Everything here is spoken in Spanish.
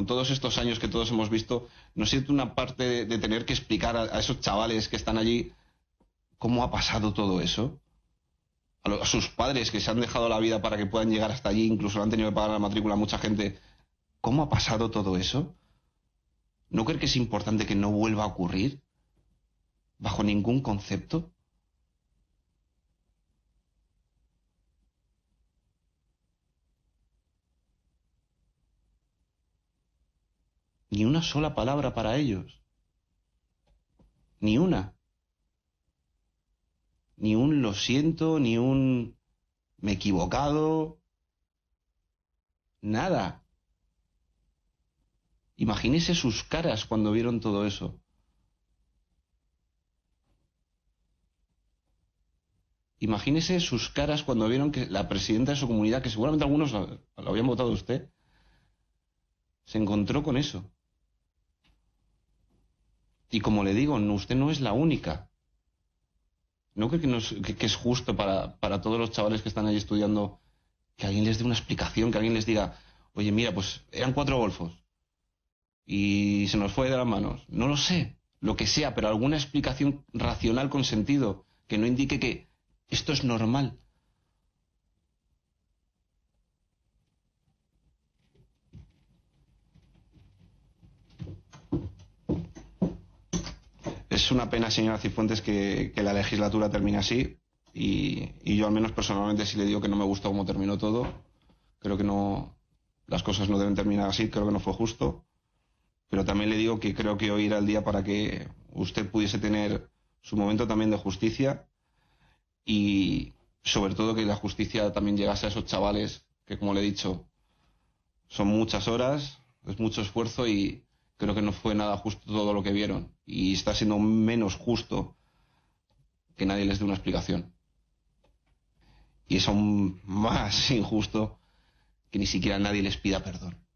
con todos estos años que todos hemos visto, no siento una parte de, tener que explicar a, esos chavales que están allí cómo ha pasado todo eso. A, sus padres que se han dejado la vida para que puedan llegar hasta allí, incluso han tenido que pagar la matrícula a mucha gente. ¿Cómo ha pasado todo eso? ¿No creo que es importante que no vuelva a ocurrir? Bajo ningún concepto. ni una sola palabra para ellos, ni una, ni un lo siento, ni un me he equivocado, nada. Imagínese sus caras cuando vieron todo eso. Imagínese sus caras cuando vieron que la presidenta de su comunidad, que seguramente algunos lo habían votado usted, se encontró con eso. Y como le digo, usted no es la única. ¿No creo que, es justo para, para, todos los chavales que están ahí estudiando que alguien les dé una explicación, que alguien les diga, oye, mira, pues eran cuatro golfos y se nos fue de las manos? No lo sé, lo que sea, pero alguna explicación racional con sentido que no indique que esto es normal es una pena, señora Cifuentes, que, la legislatura termine así. Y, yo al menos personalmente si le digo que no me gusta cómo terminó todo. Creo que las cosas no deben terminar así, creo que no fue justo. Pero también le digo que creo que hoy era el día para que usted pudiese tener su momento también de justicia y sobre todo que la justicia también llegase a esos chavales que, como le he dicho, son muchas horas, es mucho esfuerzo y, creo que no fue nada justo todo lo que vieron y está siendo menos justo que nadie les dé una explicación. Y es aún más injusto que ni siquiera nadie les pida perdón.